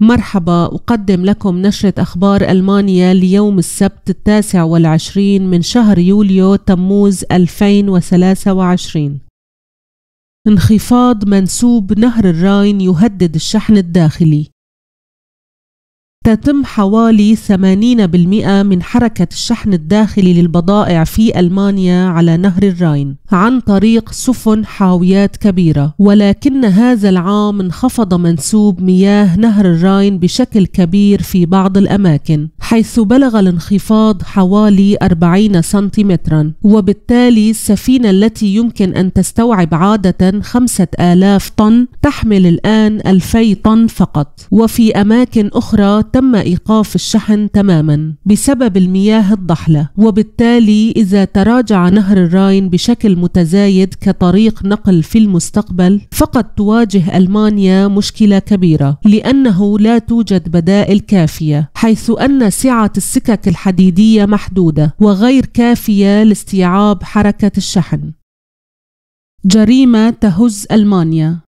مرحبا أقدم لكم نشرة أخبار ألمانيا ليوم السبت التاسع والعشرين من شهر يوليو تموز 2023 انخفاض منسوب نهر الراين يهدد الشحن الداخلي تتم حوالي 80% من حركة الشحن الداخلي للبضائع في ألمانيا على نهر الراين عن طريق سفن حاويات كبيرة ولكن هذا العام انخفض منسوب مياه نهر الراين بشكل كبير في بعض الأماكن حيث بلغ الانخفاض حوالي 40 سنتيمترا وبالتالي السفينة التي يمكن أن تستوعب عادة 5000 طن تحمل الآن 2000 طن فقط وفي أماكن أخرى تم إيقاف الشحن تماما بسبب المياه الضحلة وبالتالي إذا تراجع نهر الراين بشكل متزايد كطريق نقل في المستقبل فقد تواجه ألمانيا مشكلة كبيرة لأنه لا توجد بدائل كافية حيث أن سعة السكك الحديدية محدودة وغير كافية لاستيعاب حركة الشحن جريمة تهز ألمانيا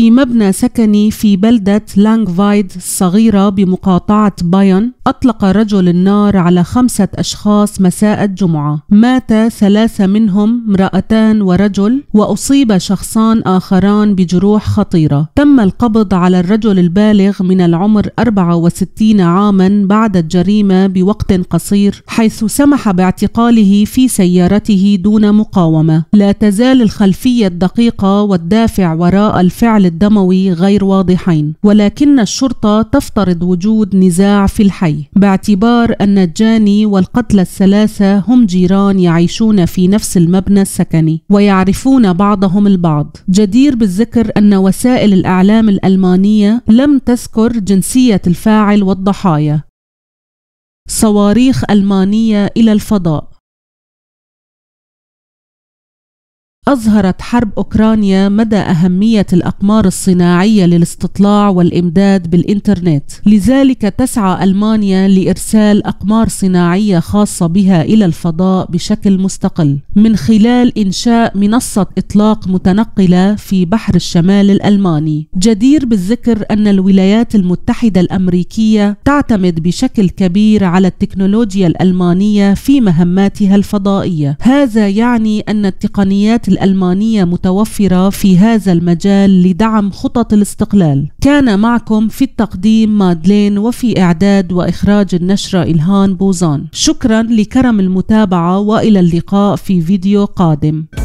في مبنى سكني في بلدة لانغفايد الصغيرة بمقاطعة بايون أطلق رجل النار على خمسة أشخاص مساء الجمعة مات ثلاثة منهم امرأتان ورجل وأصيب شخصان آخران بجروح خطيرة تم القبض على الرجل البالغ من العمر 64 عاما بعد الجريمة بوقت قصير حيث سمح باعتقاله في سيارته دون مقاومة لا تزال الخلفية الدقيقة والدافع وراء الفعل الدموي غير واضحين ولكن الشرطة تفترض وجود نزاع في الحي باعتبار أن الجاني والقتلى الثلاثة هم جيران يعيشون في نفس المبنى السكني ويعرفون بعضهم البعض جدير بالذكر أن وسائل الإعلام الألمانية لم تذكر جنسية الفاعل والضحايا صواريخ ألمانية إلى الفضاء أظهرت حرب أوكرانيا مدى أهمية الأقمار الصناعية للاستطلاع والإمداد بالإنترنت لذلك تسعى ألمانيا لإرسال أقمار صناعية خاصة بها إلى الفضاء بشكل مستقل من خلال إنشاء منصة إطلاق متنقلة في بحر الشمال الألماني جدير بالذكر أن الولايات المتحدة الأمريكية تعتمد بشكل كبير على التكنولوجيا الألمانية في مهماتها الفضائية هذا يعني أن التقنيات الألمانية متوفرة في هذا المجال لدعم خطط الاستقلال كان معكم في التقديم مادلين وفي إعداد وإخراج النشرة إلهان بوزان شكرا لكرم المتابعة وإلى اللقاء في فيديو قادم